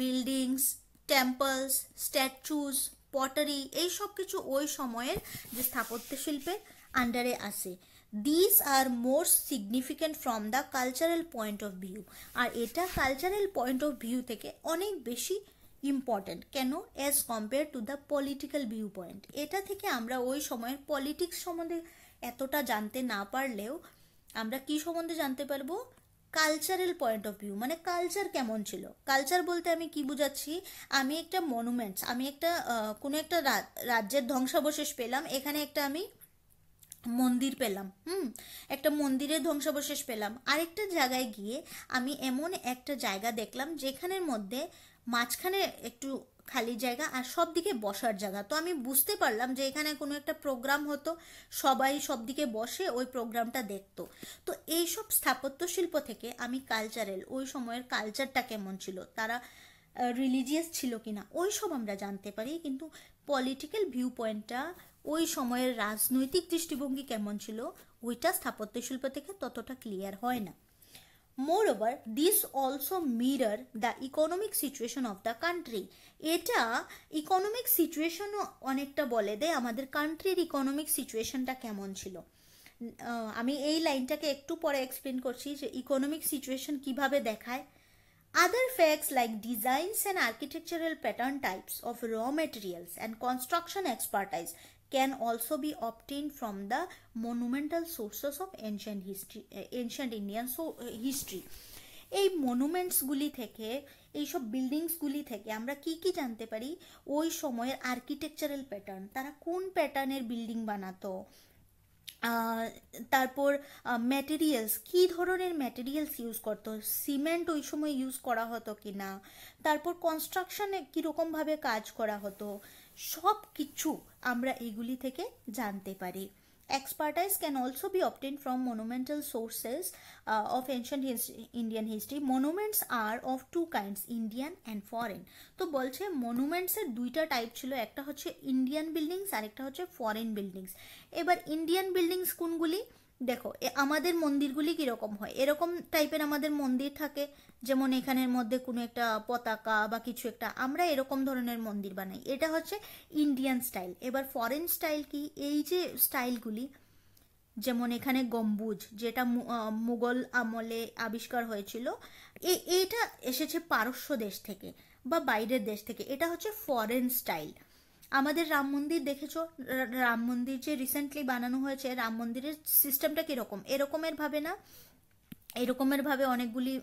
Speaker 1: বিল্ডিংস টেম্পলস স্ট্যাচুস পটারি এই সব কিছু ওই সময়ের যে স্থাপত্য শিল্পের আন্ডারে আসে this are more significant from the cultural point of view আর এটা কালচারাল পয়েন্ট অফ ভিউ থেকে অনেক বেশি ইম্পর্ট্যান্ট কেন as compare to the political view point এটা থেকে আমরা ওই সময়ের পলিটিক্স সম্বন্ধে এতটা জানতে না পারলেও আমরা কি সম্বন্ধে জানতে পারবো কালচারাল পয়েন্ট অফ ভিউ মানে কালচার কেমন ছিল কালচার বলতে আমি কি বুঝাচ্ছি আমি একটা মনুমেন্টস আমি একটা কোনো একটা রাজ্যের ধ্বংসাবশেষ পেলাম এখানে একটা আমি মন্দির পেলাম হুম একটা মন্দিরের ধ্বংসাবশেষ পেলাম আরেকটা জায়গায় গিয়ে আমি এমন একটা জায়গা দেখলাম যেখানের মধ্যে মাঝখানে একটু খালি জায়গা আর সব দিকে বসার জায়গা তো আমি বুঝতে পারলাম যে এখানে কোনো একটা প্রোগ্রাম হতো সবাই সব দিকে বসে ওই প্রোগ্রামটা দেখতো তো এই সব স্থাপত্য শিল্প থেকে আমি কালচারাল ওই সময়ের কালচারটা কেমন ছিল তারা রিলিজিয়াস ছিল কিনা ওই সব আমরা জানতে পারি কিন্তু পলিটিক্যাল ভিউ পয়েন্টটা ওই সময়ের রাজনৈতিক দৃষ্টিভঙ্গি কেমন ছিল ওইটা স্থাপত্য শিল্প থেকে ততটা ক্লিয়ার হয় না moreover this also mirror the economic situation of the country এটা ইকোনমিক সিচুয়েশনও অনেকটা বলে দেয় আমাদের কান্ট্রির ইকোনমিক সিচুয়েশনটা কেমন ছিল আমি এই লাইনটাকে একটু পরে এক্সপ্লেন করছি যে ইকোনমিক সিচুয়েশন কিভাবে দেখায় other facts like designs and architectural pattern types of raw materials and construction expertise can also be obtained from the monumental sources of ancient history eh, ancient indian so eh, history এই মনুমেন্টসগুলি থেকে এইসব বিল্ডিংসগুলি থেকে আমরা কি কি জানতে পারি ওই সময়ের আর্কিটেকচারাল প্যাটার্ন তারা কোন প্যাটার্নের বিল্ডিং বানাতো তারপর ম্যাটেরিয়ালস কি ধরনের ম্যাটেরিয়ালস ইউজ করতো সিমেন্ট ওই সময় ইউজ করা হতো কি না তারপর কনস্ট্রাকশনে কীরকমভাবে কাজ করা হতো সব কিছু আমরা এগুলি থেকে জানতে পারি expertise can also be obtained from monumental sources of ancient history Indian history monuments are of two kinds Indian and foreign তো বলছে মনুমেন্টসের দুইটা টাইপ ছিল একটা হচ্ছে ইন্ডিয়ান বিল্ডিংস আর একটা হচ্ছে ফরেন বিল্ডিংস এবার ইন্ডিয়ান বিল্ডিংস কোনগুলি দেখো আমাদের মন্দিরগুলি কীরকম হয় এরকম টাইপের আমাদের মন্দির থাকে যেমন এখানের মধ্যে কোনো একটা পতাকা বা কিছু একটা আমরা এরকম ধরনের মন্দির বানাই এটা হচ্ছে ইন্ডিয়ান স্টাইল এবার ফরেন স্টাইল কি এই যে স্টাইলগুলি যেমন এখানে গম্বুজ যেটা মুঘল আমলে আবিষ্কার হয়েছিল এইটা এসেছে পারস্য দেশ থেকে বা বাইরের দেশ থেকে এটা হচ্ছে ফরেন স্টাইল আমাদের রাম মন্দির দেখেছো রাম মন্দির যে রিসেন্টলি বানানো হয়েছে রাম মন্দিরের সিস্টেমটা কীরকম এরকমের ভাবে না এরকমের ভাবে অনেকগুলি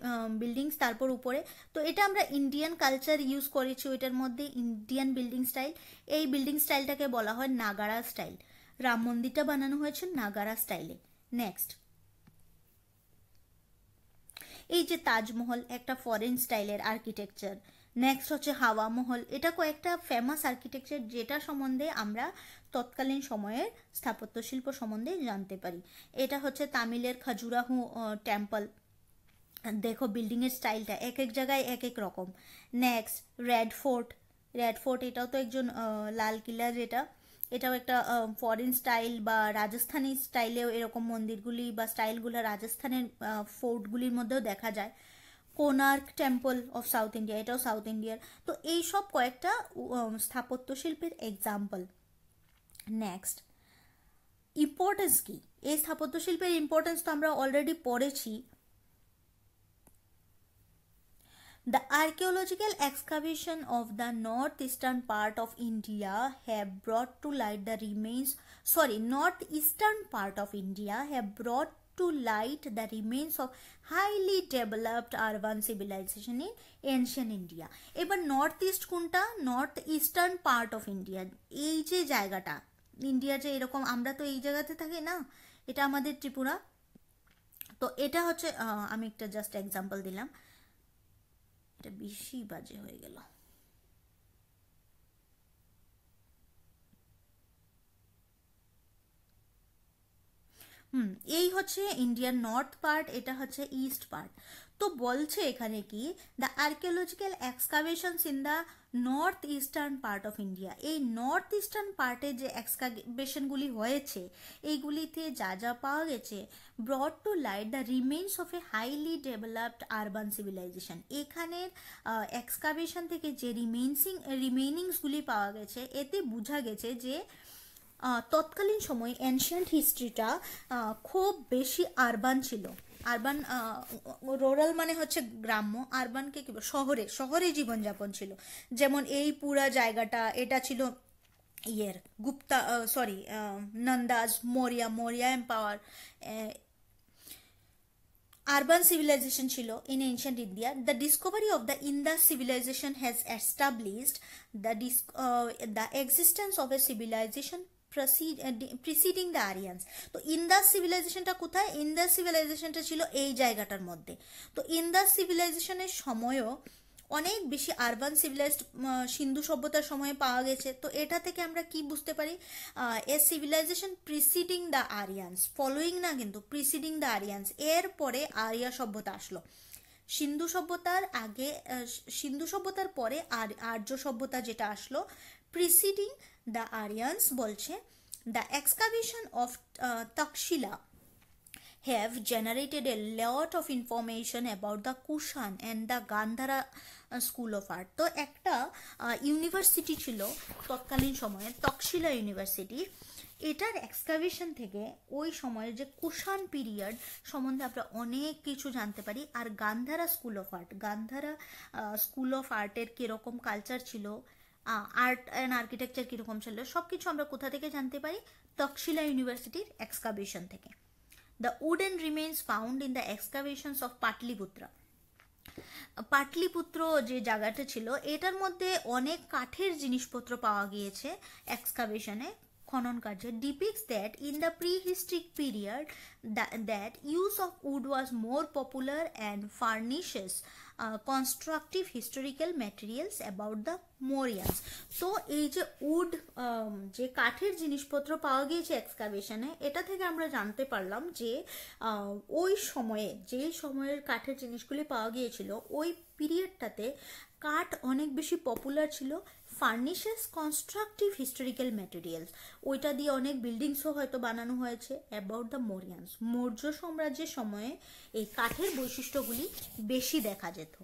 Speaker 1: বিল্ডিংস তারপর উপরে তো এটা আমরা ইন্ডিয়ান কালচার ইউজ করেছি ওইটার মধ্যে ইন্ডিয়ান বিল্ডিং স্টাইল এই বিল্ডিং স্টাইলটাকে বলা হয় নাগারা স্টাইল রাম মন্দিরটা বানানো হয়েছে নাগারা স্টাইলে নেক্সট এই যে তাজমহল একটা ফরেন স্টাইলের আর্কিটেকচার নেক্সট হচ্ছে হাওয়া মহল এটা কয়েকটা ফেমাস আর্কিটেকচার যেটা সম্বন্ধে আমরা তৎকালীন সময়ের স্থাপত্যশিল্প সম্বন্ধে জানতে পারি এটা হচ্ছে তামিলের খাজুরাহু টেম্পল দেখো বিল্ডিংয়ের স্টাইলটা এক এক জায়গায় এক এক রকম next red fort red fort এটাও তো একজন লাল কিল্লা যেটা এটাও একটা ফরেন স্টাইল বা রাজস্থানী স্টাইলেও এরকম মন্দিরগুলি বা স্টাইলগুলো রাজস্থানের ফোর্টগুলির মধ্যেও দেখা যায় Konark temple of south India এটাও সাউথ ইন্ডিয়ার তো এই সব কয়েকটা স্থাপত্য শিল্পের এক্সাম্পল নেক্সট ইম্পর্টেন্স কি এই স্থাপত্য শিল্পের ইম্পর্টেন্স তো আমরা অলরেডি পড়েছি the archaeological excavation of the north eastern part of India have brought to light the remains sorry north eastern part of India have brought to light the remains of highly developed urban civilization in ancient India. এবার north east কোনটা north eastern part of India এই যে জায়গাটা India যে এরকম আমরা তো এই জায়গাতে থাকি না এটা আমাদের ত্রিপুরা তো এটা হচ্ছে আমি একটা জাস্ট এক্সাম্পল দিলাম এটা বেশি বাজে হয়ে গেল হুম এই হচ্ছে ইন্ডিয়ার নর্থ পার্ট এটা হচ্ছে ইস্ট পার্ট তো বলছে এখানে কি the archaeological excavations in the north eastern part of India এই নর্থ ইস্টার্ন পার্টে যে এক্সকাভেশনগুলি হয়েছে এইগুলিতে যা যা পাওয়া গেছে brought to light the remains of a highly developed urban civilization এখানের এক্সকাভেশন থেকে যে রিমেন্সিং রিমেনিংসগুলি পাওয়া গেছে এতে বোঝা গেছে যে তৎকালীন সময়ে এনশিয়েন্ট হিস্ট্রিটা খুব বেশি আরবান ছিল আরবান রোরাল মানে হচ্ছে গ্রাম্য আরবানকে কি শহরে শহরে জীবনযাপন ছিল যেমন এই পুরা জায়গাটা এটা ছিল ইয়ের Gupta sorry Nandas Maurya Maurya empire urban civilization ছিল in ancient India the discovery of the Indus civilization has established the dis the existence of a civilization preceding the Aryans তো ইন্দাস সিভিলাইজেশনটা কোথায় ইন্দাস সিভিলাইজেশনটা ছিল এই জায়গাটার মধ্যে তো ইন্দাস সিভিলাইজেশনের সময়ও অনেক বেশি আরবান সিভিলাইজড সিন্ধু সভ্যতার সময়ে পাওয়া গেছে তো এটা থেকে আমরা কি বুঝতে পারি a civilization preceding the Aryans following না কিন্তু প্রিসিডিং দ্য আরিয়ান্স এর পরে আরিয়া সভ্যতা আসলো সিন্ধু সভ্যতার আগে সিন্ধু সভ্যতার পরে আর আর্য সভ্যতা যেটা আসলো preceding the Aryans বলছে the excavation of uh, Takshila have generated a lot of information about the Kushan and the Gandhara school of art তো একটা ইউনিভার্সিটি uh, ছিল তৎকালীন সময়ে তকশিলা ইউনিভার্সিটি এটার এক্সকাভেশন থেকে ওই সময়ের যে কুষাণ পিরিয়ড সম্বন্ধে আমরা অনেক কিছু জানতে পারি আর Gandhara school of art Gandhara school of আর্টের কীরকম কালচার ছিল আর্ট অ্যান্ড আর্কিটেকচার কীরকম ছিল সব কিছু আমরা কোথা থেকে জানতে পারি তকশিলা ইউনিভার্সিটির এক্সকাভেশন থেকে the wooden remains found in the excavations of Pataliputra Pataliputra যে জায়গাটা ছিল এটার মধ্যে অনেক কাঠের জিনিসপত্র পাওয়া গিয়েছে এক্সকাভেশনে খনন কার্যে depicts that in the prehistoric period that use of wood was more popular and furnishes constructive historical materials about the Mauryans তো এই যে উড যে কাঠের জিনিসপত্র পাওয়া গিয়েছে এক্সকাভেশনে এটা থেকে আমরা জানতে পারলাম যে ওই সময়ে যে সময়ের কাঠের জিনিসগুলি পাওয়া গিয়েছিল ওই পিরিয়ডটাতে কাঠ অনেক বেশি পপুলার ছিল ফার্নিশেস কনস্ট্রাকটিভ হিস্টোরিক্যাল ম্যাটেরিয়ালস ওইটা দিয়ে অনেক বিল্ডিংসও হয়তো বানানো হয়েছে অ্যাবাউট দ্য মরিয়ানস মৌর্য সাম্রাজ্যের সময়ে এই কাঠের বৈশিষ্ট্যগুলি বেশি দেখা যেত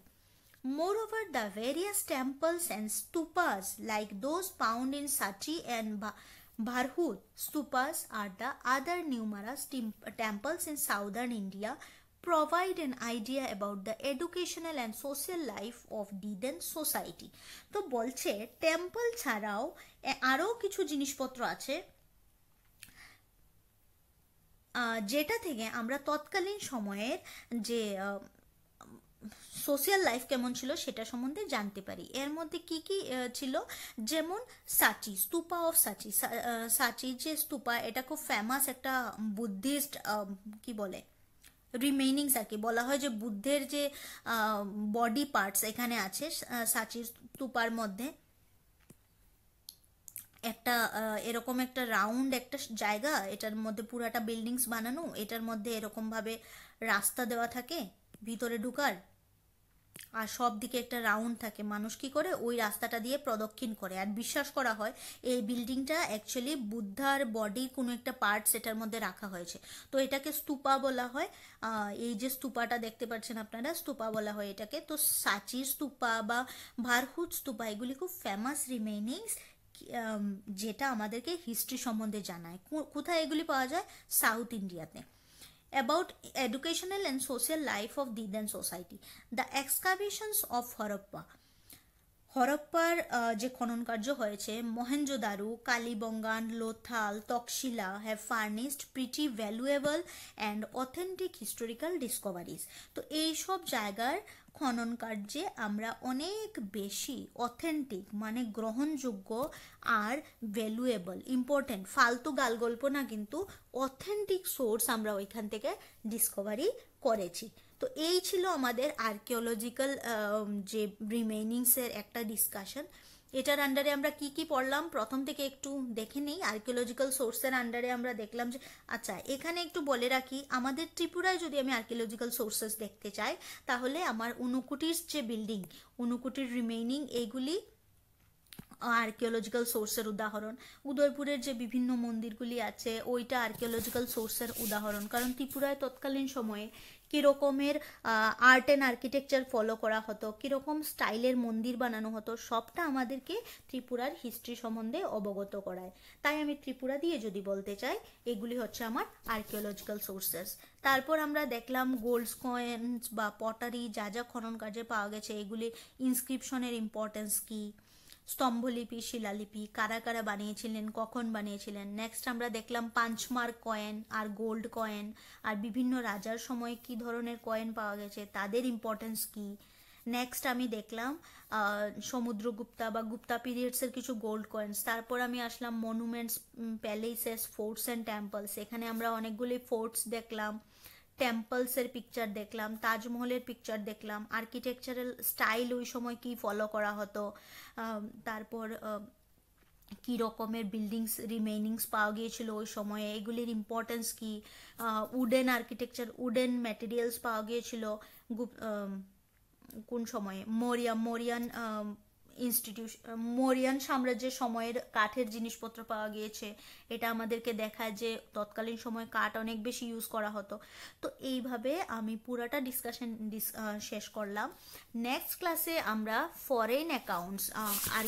Speaker 1: moreover the various temples and stupas like those found in সাচি অ্যান্ড ভারহুদ স্তুপাস আর the other numerous temples in southern India provide an idea about the educational and social life of the then society তো বলছে টেম্পল ছাড়াও আরও কিছু জিনিসপত্র আছে যেটা থেকে আমরা তৎকালীন সময়ের যে সোশ্যাল লাইফ কেমন ছিল সেটা সম্বন্ধে জানতে পারি এর মধ্যে কি কি ছিল যেমন সাচি স্তূপা অফ সাচি সাচি যে স্তূপা এটা খুব ফেমাস একটা বুদ্ধিস্ট কি বলে রিমেইনিং কি বলা হয় যে বুদ্ধের যে বডি পার্টস এখানে আছে সাচির তুপার মধ্যে একটা এরকম একটা রাউন্ড একটা জায়গা এটার মধ্যে পুরাটা বিল্ডিংস বানানো এটার মধ্যে এরকমভাবে রাস্তা দেওয়া থাকে ভিতরে ঢুকার আর সব দিকে একটা রাউন্ড থাকে মানুষ কি করে ওই রাস্তাটা দিয়ে প্রদক্ষিণ করে আর বিশ্বাস করা হয় এই বিল্ডিংটা অ্যাকচুয়ালি বুদ্ধার বডির কোনো একটা পার্ট সেটার মধ্যে রাখা হয়েছে তো এটাকে স্তূপা বলা হয় এই যে স্তূপাটা দেখতে পাচ্ছেন আপনারা স্তূপা বলা হয় এটাকে তো সাচি স্তূপা বা ভারহুদ স্তূপা এগুলি খুব ফেমাস রিমেনিংস যেটা আমাদেরকে হিস্ট্রি সম্বন্ধে জানায় কোথায় এগুলি পাওয়া যায় সাউথ ইন্ডিয়াতে about educational and social life of Dedan society. The excavations of Harappa. হরপ্পার যে খনন কার্য হয়েছে Mohenjodaro Kalibangan Lothal Taxila have furnished pretty valuable and authentic historical discoveries তো এই সব জায়গার খনন কার্যে আমরা অনেক বেশি অথেন্টিক মানে গ্রহণযোগ্য আর ভ্যালুয়েবল ইম্পর্টেন্ট ফালতু গালগল্প না কিন্তু অথেন্টিক সোর্স আমরা ওইখান থেকে ডিসকভারি করেছি তো এই ছিল আমাদের আর্কিওলজিক্যাল যে রিমেনিংসের একটা ডিসকাশন এটার আন্ডারে আমরা কি কি পড়লাম প্রথম থেকে একটু দেখে নিই আর্কিওলজিক্যাল সোর্সের আন্ডারে আমরা দেখলাম যে আচ্ছা এখানে একটু বলে রাখি আমাদের ত্রিপুরায় যদি আমি আর্কিওলজিক্যাল সোর্সেস দেখতে চাই তাহলে আমার উনকুটির যে বিল্ডিং উনকুটির রিমেইনিং এইগুলি আর্কিওলজিক্যাল সোর্সের উদাহরণ উদয়পুরের যে বিভিন্ন মন্দিরগুলি আছে ওইটা আর্কিওলজিক্যাল সোর্সের উদাহরণ কারণ ত্রিপুরায় তৎকালীন সময়ে কীরকমের আর্ট অ্যান্ড আর্কিটেকচার ফলো করা হতো কীরকম স্টাইলের মন্দির বানানো হতো সবটা আমাদেরকে ত্রিপুরার হিস্ট্রি সম্বন্ধে অবগত করায় তাই আমি ত্রিপুরা দিয়ে যদি বলতে চাই এগুলি হচ্ছে আমার আর্কিওলজিক্যাল সোর্সেস তারপর আমরা দেখলাম গোল্ডস কয়েন্স বা পটারি যা যা খনন কাজে পাওয়া গেছে এগুলি ইনস্ক্রিপশনের ইম্পর্টেন্স কী স্তম্ভলিপি শিলালিপি কারা কারা বানিয়েছিলেন কখন বানিয়েছিলেন নেক্সট আমরা দেখলাম পাঞ্চমার কয়েন আর গোল্ড কয়েন আর বিভিন্ন রাজার সময় কি ধরনের কয়েন পাওয়া গেছে তাদের ইম্পর্টেন্স কী নেক্সট আমি দেখলাম সমুদ্রগুপ্তা বা গুপ্তা পিরিয়ডসের কিছু গোল্ড কয়েন্স তারপর আমি আসলাম monuments palaces forts and temples এখানে আমরা অনেকগুলি ফোর্টস দেখলাম টেম্পলসের পিকচার দেখলাম তাজমহলের পিকচার দেখলাম আর্কিটেকচারাল স্টাইল ওই সময় কি ফলো করা হতো তারপর কী রকমের বিল্ডিংস রিমেইনিংস পাওয়া গিয়েছিল ওই সময়ে এগুলির ইম্পর্টেন্স কি উডেন আর্কিটেকচার উডেন ম্যাটেরিয়ালস পাওয়া গিয়েছিল কোন সময়ে মরিয়া মরিয়ান ইনস্টিটিউশন মরিয়ান সাম্রাজ্যের সময়ের কাঠের জিনিসপত্র পাওয়া গিয়েছে এটা আমাদেরকে দেখায় যে তৎকালীন সময় কাঠ অনেক বেশি ইউজ করা হতো তো এইভাবে আমি পুরাটা ডিসকাশন শেষ করলাম নেক্সট ক্লাসে আমরা ফরেন অ্যাকাউন্টস আর